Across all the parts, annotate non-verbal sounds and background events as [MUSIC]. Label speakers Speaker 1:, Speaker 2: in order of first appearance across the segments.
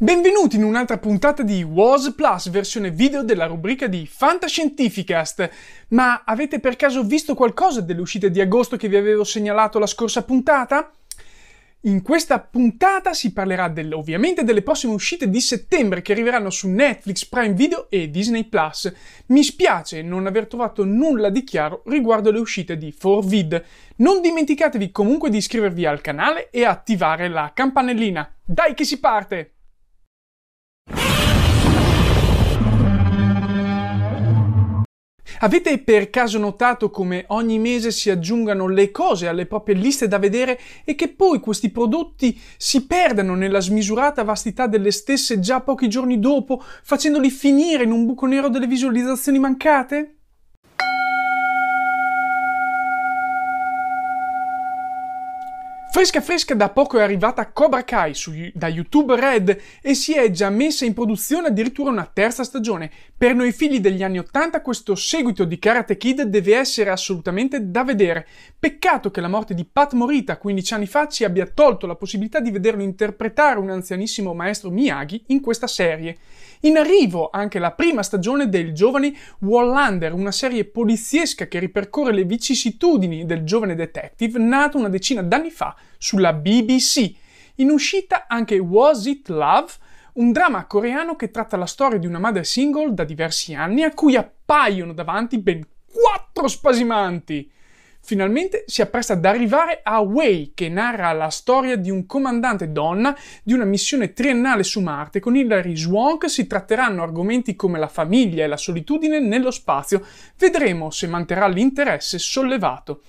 Speaker 1: Benvenuti in un'altra puntata di WAS Plus, versione video della rubrica di Fantascientificast. Ma avete per caso visto qualcosa delle uscite di agosto che vi avevo segnalato la scorsa puntata? In questa puntata si parlerà del, ovviamente delle prossime uscite di settembre che arriveranno su Netflix, Prime Video e Disney Plus. Mi spiace non aver trovato nulla di chiaro riguardo le uscite di 4Vid. Non dimenticatevi comunque di iscrivervi al canale e attivare la campanellina. Dai che si parte! Avete per caso notato come ogni mese si aggiungano le cose alle proprie liste da vedere e che poi questi prodotti si perdano nella smisurata vastità delle stesse già pochi giorni dopo, facendoli finire in un buco nero delle visualizzazioni mancate? Fresca fresca da poco è arrivata Cobra Kai su, da YouTube Red e si è già messa in produzione addirittura una terza stagione. Per noi figli degli anni 80 questo seguito di Karate Kid deve essere assolutamente da vedere. Peccato che la morte di Pat Morita 15 anni fa ci abbia tolto la possibilità di vederlo interpretare un anzianissimo maestro Miyagi in questa serie. In arrivo anche la prima stagione del giovane Wallander, una serie poliziesca che ripercorre le vicissitudini del giovane detective nato una decina d'anni fa sulla BBC. In uscita anche Was It Love, un dramma coreano che tratta la storia di una madre single da diversi anni a cui appaiono davanti ben quattro spasimanti. Finalmente si appresta ad arrivare a Way, che narra la storia di un comandante donna di una missione triennale su Marte. Con Hilary Swank si tratteranno argomenti come la famiglia e la solitudine nello spazio. Vedremo se manterrà l'interesse sollevato.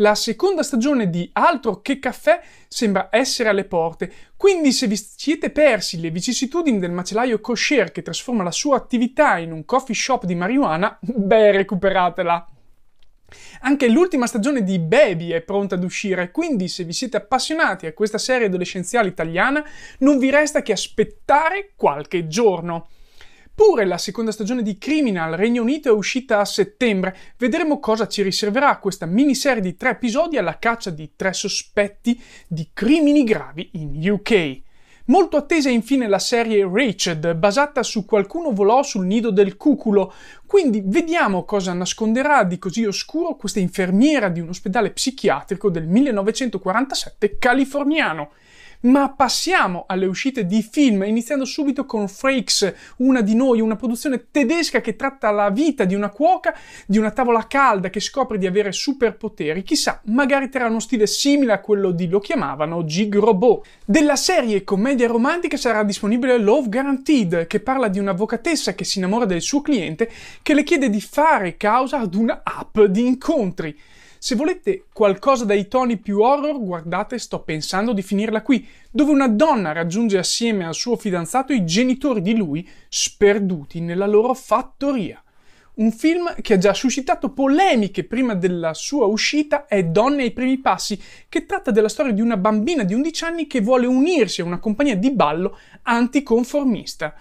Speaker 1: La seconda stagione di Altro che caffè sembra essere alle porte, quindi se vi siete persi le vicissitudini del macellaio Cocher che trasforma la sua attività in un coffee shop di marijuana, [LAUGHS] beh, recuperatela. Anche l'ultima stagione di Baby è pronta ad uscire, quindi se vi siete appassionati a questa serie adolescenziale italiana, non vi resta che aspettare qualche giorno. Eppure la seconda stagione di Criminal Regno Unito è uscita a settembre. Vedremo cosa ci riserverà questa miniserie di tre episodi alla caccia di tre sospetti di crimini gravi in UK. Molto attesa infine la serie Rached, basata su Qualcuno volò sul nido del cuculo, quindi vediamo cosa nasconderà di così oscuro questa infermiera di un ospedale psichiatrico del 1947 californiano. Ma passiamo alle uscite di film, iniziando subito con Freaks, una di noi, una produzione tedesca che tratta la vita di una cuoca, di una tavola calda che scopre di avere superpoteri. Chissà, magari terrà uno stile simile a quello di lo chiamavano Gig Robot. Della serie commedia romantica sarà disponibile Love Guaranteed, che parla di un'avvocatessa che si innamora del suo cliente che le chiede di fare causa ad un'app di incontri. Se volete qualcosa dai toni più horror, guardate Sto pensando di finirla qui, dove una donna raggiunge assieme al suo fidanzato i genitori di lui sperduti nella loro fattoria. Un film che ha già suscitato polemiche prima della sua uscita è Donne ai primi passi, che tratta della storia di una bambina di 11 anni che vuole unirsi a una compagnia di ballo anticonformista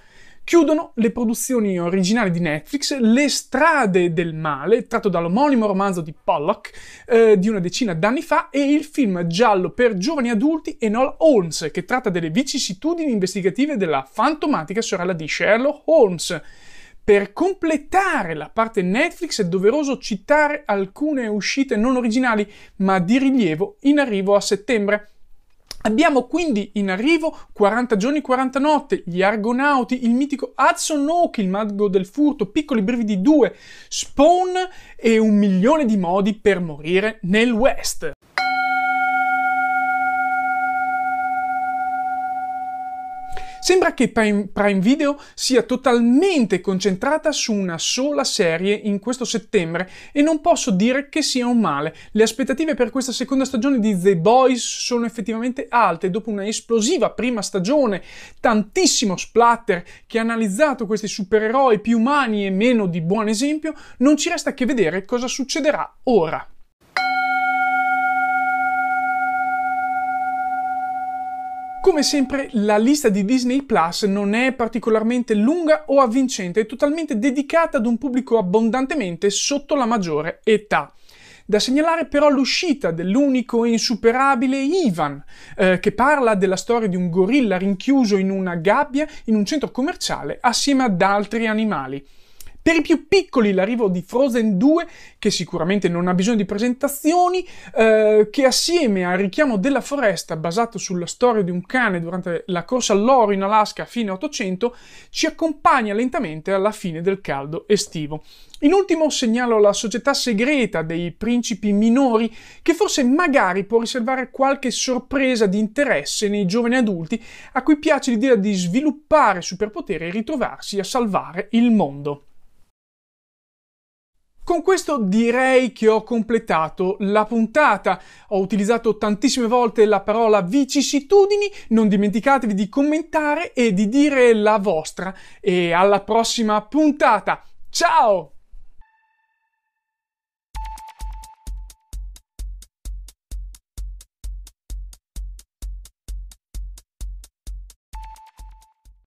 Speaker 1: chiudono le produzioni originali di Netflix Le strade del male, tratto dall'omonimo romanzo di Pollock eh, di una decina d'anni fa, e il film giallo per giovani adulti Enola Holmes, che tratta delle vicissitudini investigative della fantomatica sorella di Sherlock Holmes. Per completare la parte Netflix è doveroso citare alcune uscite non originali, ma di rilievo in arrivo a settembre. Abbiamo quindi in arrivo 40 giorni, 40 notte, gli Argonauti, il mitico Hudson Oak, il mago del furto, Piccoli brividi 2, Spawn e un milione di modi per morire nel West. Sembra che Prime Video sia totalmente concentrata su una sola serie in questo settembre e non posso dire che sia un male. Le aspettative per questa seconda stagione di The Boys sono effettivamente alte dopo una esplosiva prima stagione, tantissimo splatter che ha analizzato questi supereroi più umani e meno di buon esempio, non ci resta che vedere cosa succederà ora. Come sempre la lista di Disney Plus non è particolarmente lunga o avvincente, è totalmente dedicata ad un pubblico abbondantemente sotto la maggiore età. Da segnalare però l'uscita dell'unico e insuperabile Ivan, eh, che parla della storia di un gorilla rinchiuso in una gabbia in un centro commerciale assieme ad altri animali. Per i più piccoli l'arrivo di Frozen 2, che sicuramente non ha bisogno di presentazioni, eh, che assieme al richiamo della foresta basato sulla storia di un cane durante la corsa all'oro in Alaska a fine 800, ci accompagna lentamente alla fine del caldo estivo. In ultimo segnalo la società segreta dei principi minori che forse magari può riservare qualche sorpresa di interesse nei giovani adulti a cui piace l'idea di sviluppare superpotere e ritrovarsi a salvare il mondo. Con questo direi che ho completato la puntata. Ho utilizzato tantissime volte la parola vicissitudini, non dimenticatevi di commentare e di dire la vostra. E alla prossima puntata. Ciao!